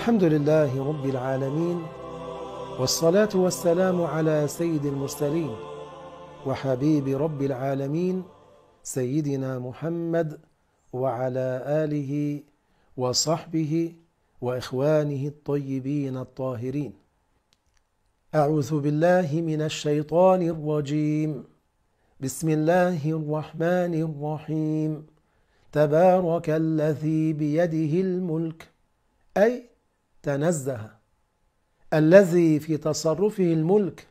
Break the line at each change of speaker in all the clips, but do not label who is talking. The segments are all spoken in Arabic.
الحمد لله رب العالمين والصلاة والسلام على سيد المرسلين وحبيب رب العالمين سيدنا محمد وعلى آله وصحبه وإخوانه الطيبين الطاهرين أعوذ بالله من الشيطان الرجيم بسم الله الرحمن الرحيم تبارك الذي بيده الملك أي تنزه الذي في تصرفه الملك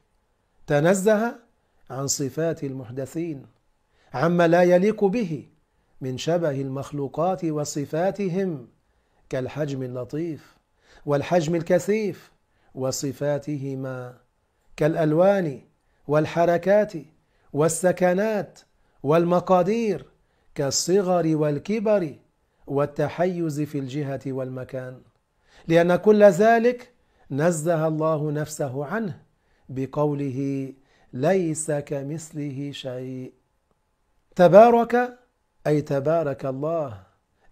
تنزه عن صفات المحدثين عما لا يليق به من شبه المخلوقات وصفاتهم كالحجم اللطيف والحجم الكثيف وصفاتهما كالألوان والحركات والسكنات والمقادير كالصغر والكبر والتحيز في الجهة والمكان لأن كل ذلك نزه الله نفسه عنه بقوله ليس كمثله شيء تبارك أي تبارك الله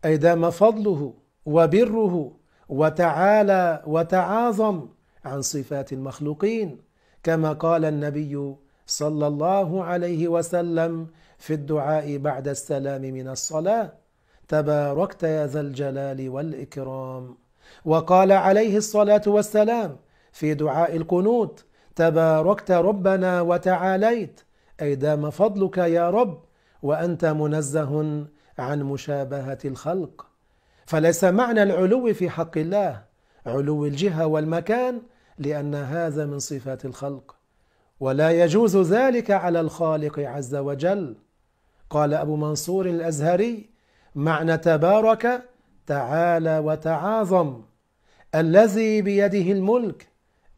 أي دام فضله وبره وتعالى وتعاظم عن صفات المخلوقين كما قال النبي صلى الله عليه وسلم في الدعاء بعد السلام من الصلاة تباركت يا ذا الجلال والإكرام وقال عليه الصلاة والسلام في دعاء القنوت تباركت ربنا وتعاليت أي دام فضلك يا رب وأنت منزه عن مشابهة الخلق فليس معنى العلو في حق الله علو الجهة والمكان لأن هذا من صفات الخلق ولا يجوز ذلك على الخالق عز وجل قال أبو منصور الأزهري معنى تبارك تعالى وتعاظم الذي بيده الملك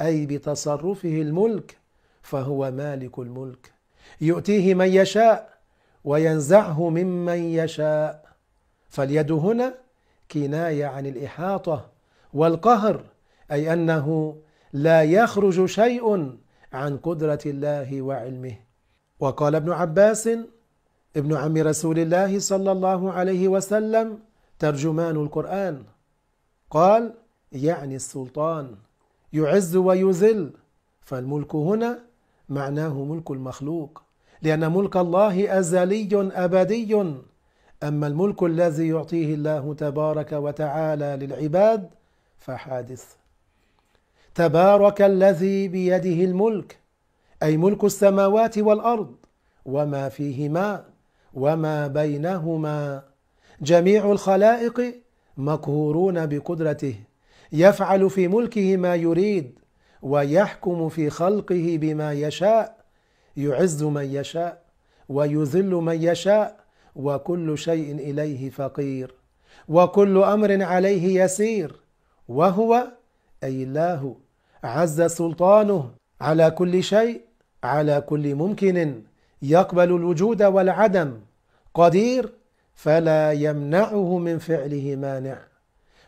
أي بتصرفه الملك فهو مالك الملك يؤتيه من يشاء وينزعه ممن يشاء فاليد هنا كناية عن الإحاطة والقهر أي أنه لا يخرج شيء عن قدرة الله وعلمه وقال ابن عباس ابن عم رسول الله صلى الله عليه وسلم ترجمان القرآن قال يعني السلطان يعز ويذل فالملك هنا معناه ملك المخلوق لأن ملك الله أزلي أبدي أما الملك الذي يعطيه الله تبارك وتعالى للعباد فحادث تبارك الذي بيده الملك أي ملك السماوات والأرض وما فيهما وما بينهما جميع الخلائق مقهورون بقدرته يفعل في ملكه ما يريد ويحكم في خلقه بما يشاء يعز من يشاء ويذل من يشاء وكل شيء اليه فقير وكل امر عليه يسير وهو اي الله عز سلطانه على كل شيء على كل ممكن يقبل الوجود والعدم قدير فلا يمنعه من فعله مانع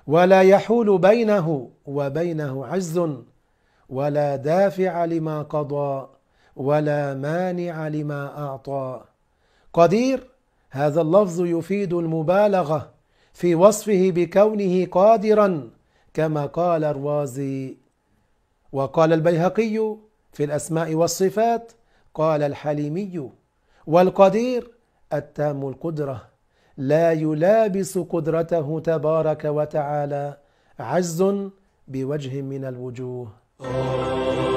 ولا يحول بينه وبينه عجز ولا دافع لما قضى ولا مانع لما أعطى قدير هذا اللفظ يفيد المبالغة في وصفه بكونه قادرا كما قال الرازي وقال البيهقي في الأسماء والصفات قال الحليمي والقدير التام القدره لا يلابس قدرته تبارك وتعالى عجز بوجه من الوجوه